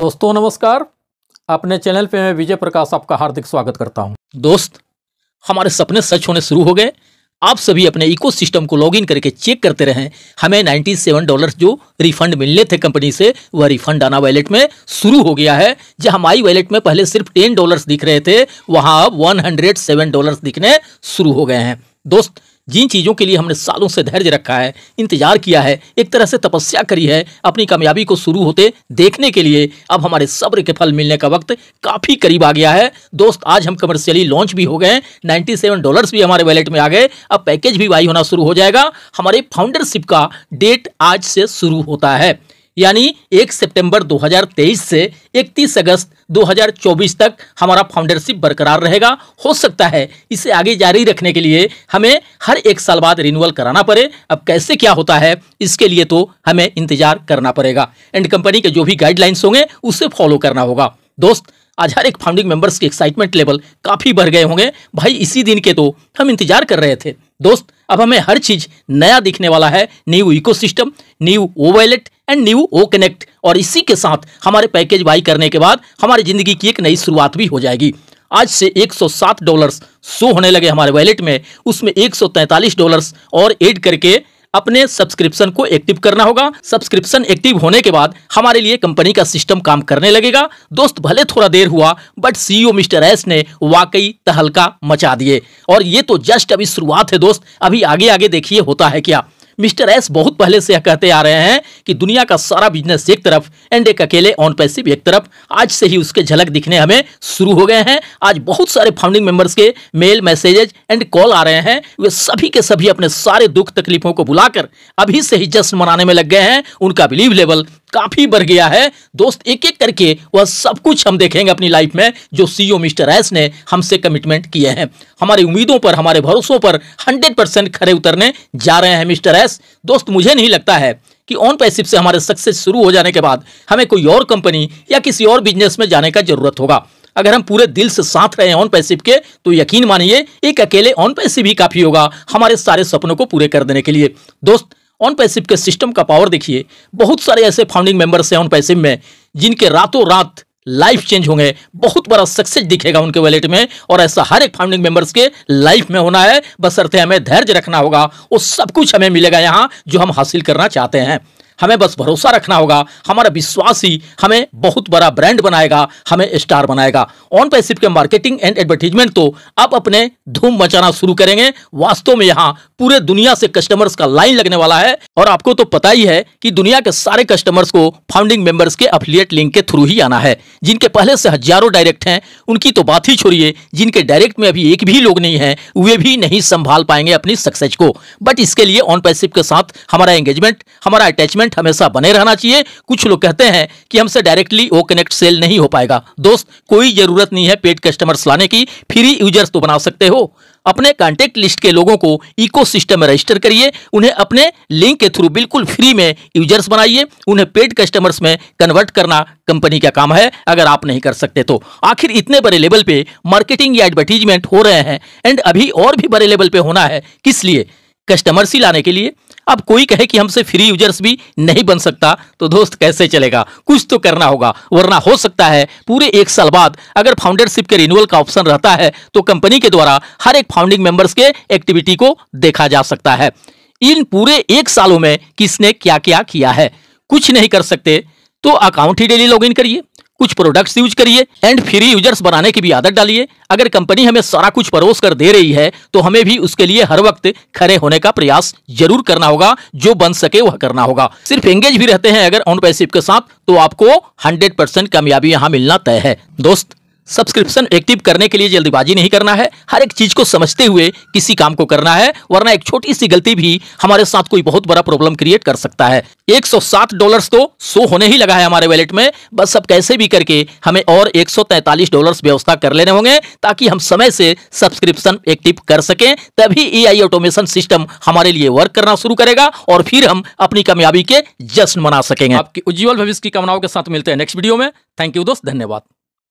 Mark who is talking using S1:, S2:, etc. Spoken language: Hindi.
S1: दोस्तों नमस्कार अपने चैनल पे मैं विजय प्रकाश आपका हार्दिक स्वागत करता हूं दोस्त हमारे सपने सच होने शुरू हो गए आप सभी अपने इकोसिस्टम को लॉगिन करके चेक करते रहें हमें 97 डॉलर जो रिफंड मिलने थे कंपनी से वह रिफंड आना वैलेट में शुरू हो गया है जहां हमारी वैलेट में पहले सिर्फ 10 डॉलर्स दिख रहे थे वहां अब 107 डॉलर्स दिखने शुरू हो गए हैं दोस्त जिन चीज़ों के लिए हमने सालों से धैर्य रखा है इंतजार किया है एक तरह से तपस्या करी है अपनी कामयाबी को शुरू होते देखने के लिए अब हमारे सब्र के फल मिलने का वक्त काफ़ी करीब आ गया है दोस्त आज हम कमर्शियली लॉन्च भी हो गए नाइन्टी सेवन डॉलर्स भी हमारे वैलेट में आ गए अब पैकेज भी वाई होना शुरू हो जाएगा हमारे फाउंडरशिप का डेट आज से शुरू होता है यानी 1 सितंबर 2023 से 31 अगस्त 2024 तक हमारा फाउंडरशिप बरकरार रहेगा हो सकता है इसे आगे जारी रखने के लिए हमें हर एक साल बाद रिन्यूअल कराना पड़े अब कैसे क्या होता है इसके लिए तो हमें इंतजार करना पड़ेगा एंड कंपनी के जो भी गाइडलाइंस होंगे उसे फॉलो करना होगा दोस्त आज हर एक फाउंडिंग मेंबर्स की एक्साइटमेंट लेवल काफ़ी बढ़ गए होंगे भाई इसी दिन के तो हम इंतजार कर रहे थे दोस्त अब हमें हर चीज़ नया दिखने वाला है new ecosystem new O wallet and new O connect और इसी के साथ हमारे पैकेज बाई करने के बाद हमारी ज़िंदगी की एक नई शुरुआत भी हो जाएगी आज से 107 डॉलर्स शो होने लगे हमारे वैलेट में उसमें 143 डॉलर्स और ऐड करके अपने सब्सक्रिप्शन को एक्टिव करना होगा सब्सक्रिप्शन एक्टिव होने के बाद हमारे लिए कंपनी का सिस्टम काम करने लगेगा दोस्त भले थोड़ा देर हुआ but CEO e mister S ने वाकई तहलका मचा दिए और ये तो जस्ट अभी शुरुआत है दोस्त अभी आगे आगे देखिए होता है क्या मिस्टर एस बहुत पहले से कहते आ रहे हैं कि दुनिया का सारा बिजनेस एक तरफ एंड एक अकेले ऑन पैसिव एक तरफ आज से ही उसके झलक दिखने हमें शुरू हो गए हैं आज बहुत सारे फाउंडिंग मेंबर्स के मेल मैसेजेज एंड कॉल आ रहे हैं वे सभी के सभी अपने सारे दुख तकलीफों को बुलाकर अभी से ही जश्न मनाने में लग गए हैं उनका बिलीव लेवल काफी बढ़ गया है दोस्त एक एक करके वह सब कुछ हम देखेंगे अपनी लाइफ में जो सीईओ e मिस्टर एस ने हमसे कमिटमेंट किए हैं हमारी उम्मीदों पर हमारे भरोसों पर 100 परसेंट खड़े उतरने जा रहे हैं मिस्टर एस दोस्त मुझे नहीं लगता है कि ऑन पैसिव से हमारे सक्सेस शुरू हो जाने के बाद हमें कोई और कंपनी या किसी और बिजनेस में जाने का जरूरत होगा अगर हम पूरे दिल से साथ रहे ऑन पैसिव के तो यकीन मानिए एक अकेले ऑन पैसिव ही काफी होगा हमारे सारे सपनों को पूरे कर देने के लिए दोस्त ऑन पैसिव के सिस्टम का पावर देखिए बहुत सारे ऐसे फाउंडिंग मेंबर्स हैं ऑन पैसिव में जिनके रातों रात लाइफ चेंज होंगे बहुत बड़ा सक्सेस दिखेगा उनके वैलेट में और ऐसा हर एक फाउंडिंग मेंबर्स के लाइफ में होना है बस अर्थे हमें धैर्य रखना होगा वो सब कुछ हमें मिलेगा यहाँ जो हम हासिल करना चाहते हैं हमें बस भरोसा रखना होगा हमारा विश्वास ही हमें बहुत बड़ा ब्रांड बनाएगा हमें स्टार बनाएगा ऑन पैसिव के मार्केटिंग एंड एडवर्टीजमेंट तो अब अपने धूम मचाना शुरू करेंगे वास्तव में यहाँ पूरे दुनिया से कस्टमर्स का लाइन लगने वाला है और आपको तो पता ही है कि दुनिया के सारे कस्टमर्स को फाउंडिंग मेंबर्स के अफिलियट लिंक के थ्रू ही आना है जिनके पहले से हजारों डायरेक्ट हैं उनकी तो बात ही छोड़िए जिनके डायरेक्ट में अभी एक भी लोग नहीं है वे भी नहीं संभाल पाएंगे अपनी सक्सेस को बट इसके लिए ऑन पैसिव के साथ हमारा एंगेजमेंट हमारा अटैचमेंट कनेक्ट हमेशा बने रहना चाहिए कुछ लोग कहते हैं कि हमसे डायरेक्टली वो कनेक्ट सेल नहीं हो पाएगा दोस्त कोई जरूरत नहीं है पेड कस्टमर्स लाने की फ्री यूजर्स तो बना सकते हो अपने कॉन्टेक्ट लिस्ट के लोगों को इकोसिस्टम में रजिस्टर करिए उन्हें अपने लिंक के थ्रू बिल्कुल फ्री में यूजर्स बनाइए उन्हें पेड कस्टमर्स में कन्वर्ट करना कंपनी का काम है अगर आप नहीं कर सकते तो आखिर इतने बड़े लेवल पे मार्केटिंग या एडवर्टीजमेंट हो रहे हैं एंड अभी और भी बड़े लेवल पे होना है किस लिए कस्टमर्स ही लाने के लिए अब कोई कहे कि हमसे फ्री यूजर्स भी नहीं बन सकता तो दोस्त कैसे चलेगा कुछ तो करना होगा वरना हो सकता है पूरे एक साल बाद अगर फाउंडरशिप के रिन्यूअल का ऑप्शन रहता है तो कंपनी के द्वारा हर एक फाउंडिंग मेंबर्स के एक्टिविटी को देखा जा सकता है इन पूरे एक सालों में किसने क्या क्या किया है कुछ नहीं कर सकते तो अकाउंट ही डेली लॉग करिए कुछ प्रोडक्ट्स यूज करिए एंड फ्री यूजर्स बनाने की भी आदत डालिए अगर कंपनी हमें सारा कुछ परोस कर दे रही है तो हमें भी उसके लिए हर वक्त खड़े होने का प्रयास जरूर करना होगा जो बन सके वह करना होगा सिर्फ एंगेज भी रहते हैं अगर ऑन पैसिव के साथ तो आपको हंड्रेड परसेंट कामयाबी यहाँ मिलना तय है दोस्त सब्सक्रिप्शन एक्टिव करने के लिए जल्दबाजी नहीं करना है हर एक चीज़ को समझते हुए किसी काम को करना है वरना एक छोटी सी गलती भी हमारे साथ कोई बहुत बड़ा प्रॉब्लम क्रिएट कर सकता है 107 डॉलर्स तो सो होने ही लगा है हमारे वैलेट में बस अब कैसे भी करके हमें और 143 डॉलर्स व्यवस्था कर लेने होंगे ताकि हम समय से सब्सक्रिप्शन एक्टिव कर सकें तभी आई ऑटोमेशन सिस्टम हमारे लिए वर्क करना शुरू करेगा और फिर हम अपनी कामयाबी के जश्न मना सकेंगे आपकी उज्जवल भविष्य की कामनाओं के साथ मिलते हैं नेक्स्ट वीडियो में थैंक यू दोस्त धन्यवाद